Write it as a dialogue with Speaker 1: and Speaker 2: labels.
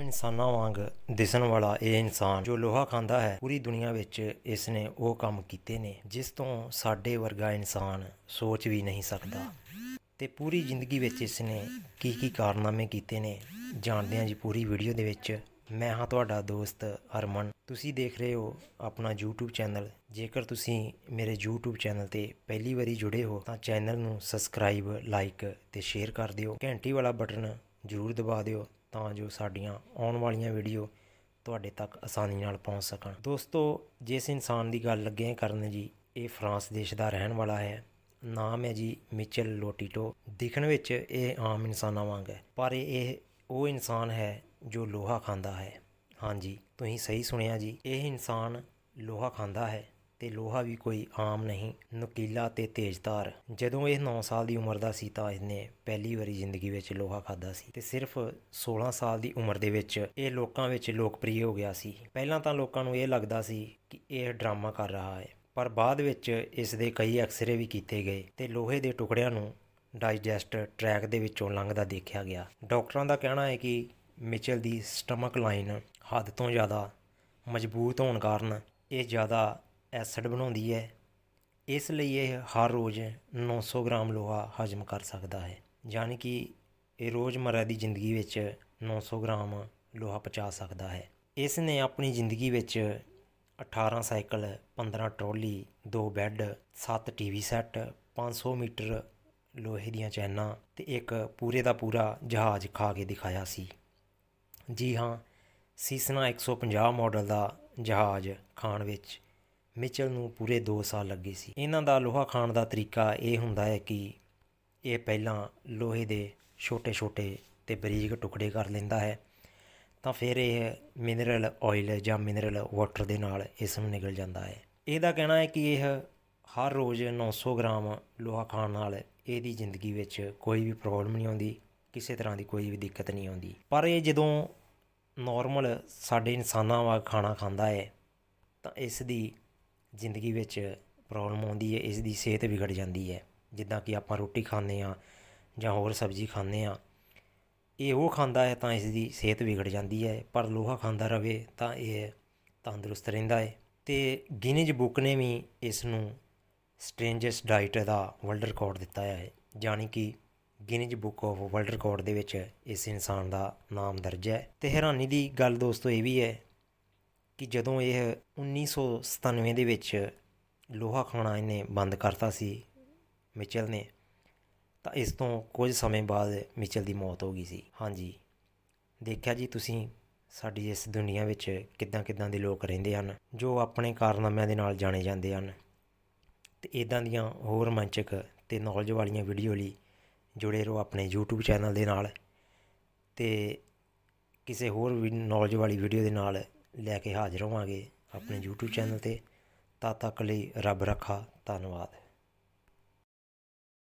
Speaker 1: ਸੂਖਮ ਇਨਸਾਨਾਂ ਵਾਂਗ ਦਿਸਣ ਵਾਲਾ ਇਹ ਇਨਸਾਨ ਜੋ ਲੋਹਾ ਖਾਂਦਾ ਹੈ ਪੂਰੀ ਦੁਨੀਆ ਵਿੱਚ ਇਸ ਨੇ ਉਹ ਕੰਮ ਕੀਤੇ ਨੇ ਜਿਸ ਤੋਂ ਸਾਡੇ ਵਰਗਾ ਇਨਸਾਨ ਸੋਚ ਵੀ ਨਹੀਂ ਸਕਦਾ ਤੇ ਪੂਰੀ ਜ਼ਿੰਦਗੀ ਵਿੱਚ ਇਸ ਨੇ ਕੀ ਕੀ ਕਾਰਨਾਮੇ ਕੀਤੇ ਨੇ ਜਾਣਦੇ ਹਾਂ ਜੀ ਪੂਰੀ ਵੀਡੀਓ ਦੇ ਵਿੱਚ ਮੈਂ ਹਾਂ ਤੁਹਾਡਾ ਦੋਸਤ ਹਰਮਨ ਤੁਸੀਂ ਦੇਖ ਰਹੇ ਹੋ ਆਪਣਾ YouTube ਚੈਨਲ ਜੇਕਰ ਤੁਸੀਂ ਮੇਰੇ YouTube ਚੈਨਲ ਤੇ ਪਹਿਲੀ ਵਾਰੀ ਜੁੜੇ ਹੋ ਤਾਂ ਚੈਨਲ ਨੂੰ ਸਬਸਕ੍ਰਾਈਬ ਲਾਈਕ ਤੇ ਸ਼ੇਅਰ ਕਰ ਦਿਓ ਘੰਟੀ ਵਾਲਾ ਬਟਨ ਜ਼ਰੂਰ ਦਬਾ ਦਿਓ ਤਾਂ ਜੋ ਸਾਡੀਆਂ ਆਉਣ ਵਾਲੀਆਂ ਵੀਡੀਓ ਤੁਹਾਡੇ ਤੱਕ ਆਸਾਨੀ ਨਾਲ ਪਹੁੰਚ ਸਕਣ ਦੋਸਤੋ ਜਿਸ ਇਨਸਾਨ ਦੀ ਗੱਲ ਲੱਗੇ ਕਰਨ ਜੀ ਇਹ ਫਰਾਂਸ ਦੇਸ਼ ਦਾ ਰਹਿਣ ਵਾਲਾ ਹੈ ਨਾਮ ਹੈ ਜੀ ਮਿਚਲ ਲੋਟੀਟੋ ਦਿਖਣ ਵਿੱਚ ਇਹ ਆਮ ਇਨਸਾਨਾਂ ਵਾਂਗ ਹੈ ਪਰ ਇਹ ਉਹ ਇਨਸਾਨ ਹੈ ਜੋ ਲੋਹਾ ਖਾਂਦਾ ਹੈ ਹਾਂਜੀ ਤੁਸੀਂ ਸਹੀ ਸੁਣਿਆ ਜੀ ਇਹ ਇਨਸਾਨ ਲੋਹਾ ਖਾਂਦਾ ਹੈ ਤੇ ਲੋਹਾ ਵੀ ਕੋਈ ਆਮ ਨਹੀਂ ਨੁਕੀਲਾ ਤੇ ਤੇਜ਼ਦਾਰ ਜਦੋਂ ਇਹ 9 ਸਾਲ ਦੀ ਉਮਰ ਦਾ ਸੀ ਤਾਂ ਇਹਨੇ ਪਹਿਲੀ ਵਾਰੀ ਜ਼ਿੰਦਗੀ ਵਿੱਚ ਲੋਹਾ ਖਾਦਾ ਸੀ ਤੇ ਸਿਰਫ 16 ਸਾਲ ਦੀ ਉਮਰ ਦੇ ਵਿੱਚ ਇਹ ਲੋਕਾਂ ਵਿੱਚ ਲੋਕਪ੍ਰਿਯ ਹੋ ਗਿਆ ਸੀ ਪਹਿਲਾਂ ਤਾਂ ਲੋਕਾਂ ਨੂੰ ਇਹ ਲੱਗਦਾ ਸੀ ਕਿ ਇਹ ਡਰਾਮਾ ਕਰ ਰਿਹਾ ਹੈ ਪਰ ਬਾਅਦ ਵਿੱਚ ਇਸ ਦੇ ਕਈ ਐਕਸਰੇ ਵੀ ਕੀਤੇ ਗਏ ਤੇ ਲੋਹੇ ਦੇ ਟੁਕੜਿਆਂ ਨੂੰ ਡਾਈਜੈਸਟ ਟਰੈਕ ਦੇ ਵਿੱਚੋਂ ਲੰਘਦਾ ਦੇਖਿਆ ਗਿਆ ਡਾਕਟਰਾਂ ਦਾ ਕਹਿਣਾ ਹੈ ਕਿ ਮਿਚਲ ਦੀ ਸਟਮਕ ਲਾਈਨ ਹੱਦ ਤੋਂ ਜ਼ਿਆਦਾ ਮਜ਼ਬੂਤ ਹੋਣ ਕਾਰਨ ਇਹ ਜ਼ਿਆਦਾ ਐਸਿਡ ਬਣਾਉਂਦੀ ਹੈ ਇਸ ਲਈ ਇਹ ਹਰ ਰੋਜ਼ 900 ਗ੍ਰਾਮ ਲੋਹਾ ਹਜਮ ਕਰ ਸਕਦਾ ਹੈ ਯਾਨੀ ਕਿ ਇਹ ਰੋਜ਼ਮਰਾ ਦੀ ਜ਼ਿੰਦਗੀ ਵਿੱਚ 900 ਗ੍ਰਾਮ ਲੋਹਾ ਪਚਾ ਸਕਦਾ ਹੈ ਇਸ ਨੇ ਆਪਣੀ ਜ਼ਿੰਦਗੀ ਵਿੱਚ 18 cycle 15 trolley 2 bed 7 TV set 500 metre ਲੋਹੇ ਦੀਆਂ ਚੈਨਾਂ ਤੇ ਇੱਕ ਪੂਰੇ ਦਾ ਪੂਰਾ ਜਹਾਜ਼ ਖਾ ਕੇ ਦਿਖਾਇਆ ਸੀ ਜੀ ਹਾਂ ਸੀਸਨਾ 150 ਮਾਡਲ ਦਾ ਜਹਾਜ਼ ਖਾਣ ਵਿੱਚ ਮਿਚਲ ਨੂੰ ਪੂਰੇ 2 ਸਾਲ ਲੱਗੇ ਸੀ ਇਹਨਾਂ ਦਾ ਲੋਹਾ ਖਾਣ ਦਾ ਤਰੀਕਾ ਇਹ ਹੁੰਦਾ ਹੈ ਕਿ ਇਹ ਪਹਿਲਾਂ ਲੋਹੇ ਦੇ ਛੋਟੇ-ਛੋਟੇ ਤੇ ਬਰੀਕ ਟੁਕੜੇ ਕਰ ਲੈਂਦਾ ਹੈ ਤਾਂ ਫਿਰ ਇਹ ਮਿਨਰਲ ਆਇਲ ਜਾਂ ਮਿਨਰਲ ਵਾਟਰ ਦੇ ਨਾਲ ਇਸ ਨੂੰ ਨਿਗਲ ਜਾਂਦਾ ਹੈ ਇਹਦਾ ਕਹਿਣਾ ਹੈ ਕਿ ਇਹ ਹਰ ਰੋਜ਼ 900 ਗ੍ਰਾਮ ਲੋਹਾ ਖਾਣ ਨਾਲ ਇਹਦੀ ਜ਼ਿੰਦਗੀ ਵਿੱਚ ਕੋਈ ਵੀ ਪ੍ਰੋਬਲਮ ਨਹੀਂ ਆਉਂਦੀ ਕਿਸੇ ਤਰ੍ਹਾਂ ਦੀ ਕੋਈ ਵੀ ਦਿੱਕਤ ਨਹੀਂ ਆਉਂਦੀ ਪਰ ਇਹ ਜਦੋਂ ਨਾਰਮਲ ਸਾਡੇ ਇਨਸਾਨਾਂ ਵਾਂਗ ਖਾਣਾ ਖਾਂਦਾ ਹੈ ਤਾਂ ਇਸ ਦੀ ਜ਼ਿੰਦਗੀ ਵਿੱਚ ਪ੍ਰੋਬਲਮ ਆਉਂਦੀ ਹੈ ਇਸ ਦੀ ਸਿਹਤ ਵਿਗੜ ਜਾਂਦੀ ਹੈ ਜਿੱਦਾਂ ਕਿ ਆਪਾਂ ਰੋਟੀ ਖਾਂਦੇ ਆ ਜਾਂ ਹੋਰ ਸਬਜ਼ੀ ਖਾਂਦੇ ਆ ਇਹ ਉਹ ਖਾਂਦਾ ਹੈ ਤਾਂ ਇਸ ਦੀ ਸਿਹਤ ਵਿਗੜ ਜਾਂਦੀ ਹੈ ਪਰ ਲੋਹਾ ਖਾਂਦਾ ਰਵੇ ਤਾਂ ਇਹ ਤੰਦਰੁਸਤ ਰਹਿੰਦਾ ਹੈ ਤੇ ਗਿਨੇਜ ਬੁੱਕ ਨੇ ਵੀ ਇਸ ਨੂੰ ਸਟ੍ਰੇਂਜੈਸਟ ਡਾਈਟ ਦਾ ਵਰਲਡ ਰਿਕਾਰਡ ਦਿੱਤਾ ਹੈ ਜਾਨੀ ਕਿ Guinness book of world record ਦੇ ਵਿੱਚ ਇਸ ਇਨਸਾਨ ਦਾ ਨਾਮ ਦਰਜ ਹੈ ਤੇ ਹੈਰਾਨੀ ਦੀ ਗੱਲ ਦੋਸਤੋ ਇਹ ਵੀ ਹੈ ਕਿ ਜਦੋਂ ਇਹ 1997 ਦੇ ਵਿੱਚ ਲੋਹਾ ਖਾਣਾ ਇਹਨੇ ਬੰਦ ਕਰਤਾ ਸੀ ਮਿਚਲ ਨੇ ਤਾਂ ਇਸ ਤੋਂ ਕੁਝ ਸਮੇਂ ਬਾਅਦ ਮਿਚਲ ਦੀ ਮੌਤ ਹੋ ਗਈ ਸੀ ਹਾਂਜੀ ਦੇਖਿਆ ਜੀ ਤੁਸੀਂ ਸਾਡੀ ਇਸ ਦੁਨੀਆ ਵਿੱਚ ਕਿੱਦਾਂ ਕਿੱਦਾਂ ਦੇ ਲੋਕ ਰਹਿੰਦੇ ਹਨ ਜੋ ਆਪਣੇ ਕਾਰਨਾਮਿਆਂ ਦੇ ਨਾਲ ਜਾਣੇ ਜਾਂਦੇ ਹਨ ਤੇ ਇਦਾਂ ਦੀਆਂ ਹੋਰ ਰੋਮਾਂਚਕ ਤੇ ਨੌਲੇਜ ਵਾਲੀਆਂ ਵੀਡੀਓ ਲਈ ਜੁੜੇ ਰਹੋ ਆਪਣੇ YouTube ਚੈਨਲ ਦੇ ਨਾਲ ਤੇ ਕਿਸੇ ਹੋਰ ਨੌਲੇਜ ਵਾਲੀ ਵੀਡੀਓ ਦੇ ਨਾਲ ਲੈ ਕੇ ਹਾਜ਼ਰ ਹੋਵਾਂਗੇ ਆਪਣੇ YouTube ਚੈਨਲ 'ਤੇ ਤਦ ਤੱਕ ਲਈ ਰੱਬ ਰੱਖਾ ਧੰਨਵਾਦ